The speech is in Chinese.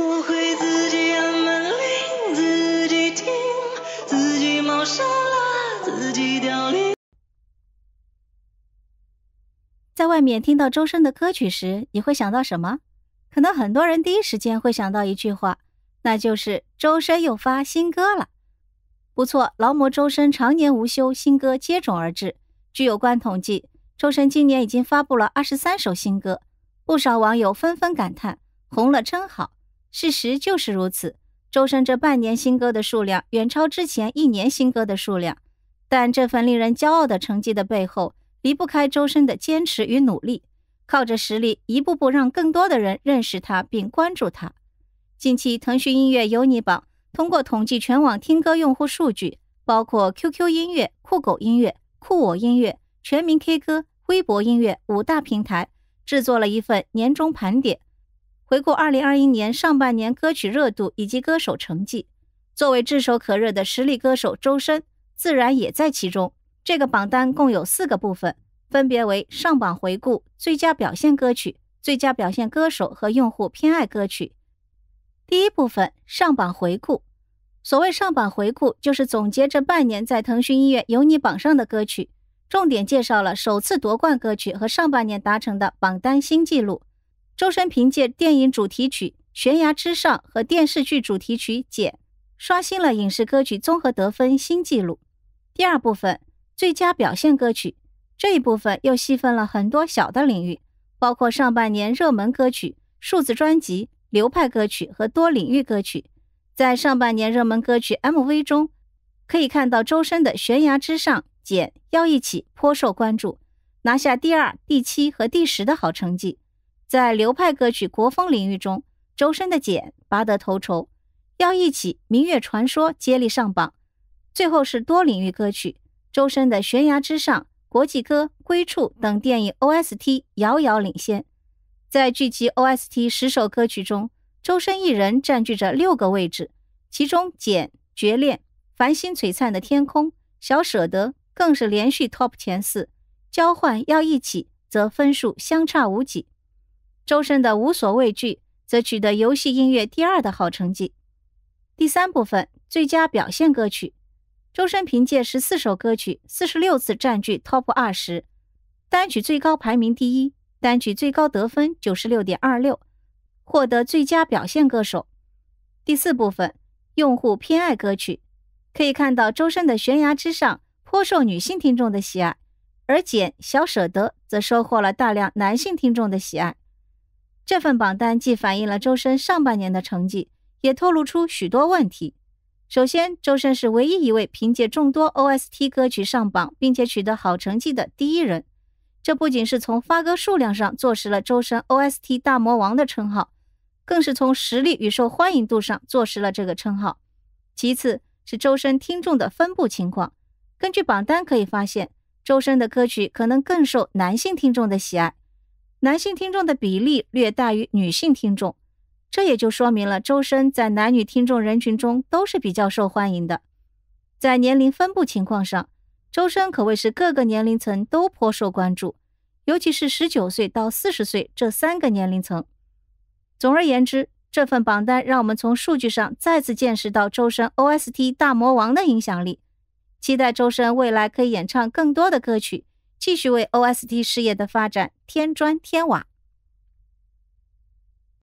我会自自自自己己己己按门铃，听，凋零。在外面听到周深的歌曲时，你会想到什么？可能很多人第一时间会想到一句话，那就是周深又发新歌了。不错，劳模周深常年无休，新歌接踵而至。据有关统计，周深今年已经发布了二十三首新歌，不少网友纷纷感叹：“红了真好。”事实就是如此。周深这半年新歌的数量远超之前一年新歌的数量，但这份令人骄傲的成绩的背后，离不开周深的坚持与努力，靠着实力一步步让更多的人认识他并关注他。近期，腾讯音乐有你榜通过统计全网听歌用户数据，包括 QQ 音乐、酷狗音乐、酷我音乐、全民 K 歌、微博音乐五大平台，制作了一份年终盘点。回顾二零二一年上半年歌曲热度以及歌手成绩，作为炙手可热的实力歌手周深自然也在其中。这个榜单共有四个部分，分别为上榜回顾、最佳表现歌曲、最佳表现歌手和用户偏爱歌曲。第一部分上榜回顾，所谓上榜回顾，就是总结这半年在腾讯音乐有你榜上的歌曲，重点介绍了首次夺冠歌曲和上半年达成的榜单新纪录。周深凭借电影主题曲《悬崖之上》和电视剧主题曲《简》，刷新了影视歌曲综合得分新纪录。第二部分最佳表现歌曲这一部分又细分了很多小的领域，包括上半年热门歌曲、数字专辑、流派歌曲和多领域歌曲。在上半年热门歌曲 MV 中，可以看到周深的《悬崖之上》《简》《要一起》颇受关注，拿下第二、第七和第十的好成绩。在流派歌曲国风领域中，周深的《简》拔得头筹，《要一起》《明月传说》接力上榜，最后是多领域歌曲，周深的《悬崖之上》《国际歌》《归处》等电影 OST 遥遥领先。在剧集 OST 十首歌曲中，周深一人占据着六个位置，其中《简》《绝恋》《繁星璀璨的天空》《小舍得》更是连续 Top 前四，《交换要一起》则分数相差无几。周深的无所畏惧则取得游戏音乐第二的好成绩。第三部分最佳表现歌曲，周深凭借十四首歌曲，四十六次占据 TOP 二十，单曲最高排名第一，单曲最高得分九十六点二六，获得最佳表现歌手。第四部分用户偏爱歌曲，可以看到周深的悬崖之上颇受女性听众的喜爱，而简小舍得则收获了大量男性听众的喜爱。这份榜单既反映了周深上半年的成绩，也透露出许多问题。首先，周深是唯一一位凭借众多 OST 歌曲上榜并且取得好成绩的第一人，这不仅是从发歌数量上坐实了周深 OST 大魔王的称号，更是从实力与受欢迎度上坐实了这个称号。其次，是周深听众的分布情况。根据榜单可以发现，周深的歌曲可能更受男性听众的喜爱。男性听众的比例略大于女性听众，这也就说明了周深在男女听众人群中都是比较受欢迎的。在年龄分布情况上，周深可谓是各个年龄层都颇受关注，尤其是十九岁到四十岁这三个年龄层。总而言之，这份榜单让我们从数据上再次见识到周深 OST 大魔王的影响力。期待周深未来可以演唱更多的歌曲。继续为 O S T 事业的发展添砖添瓦。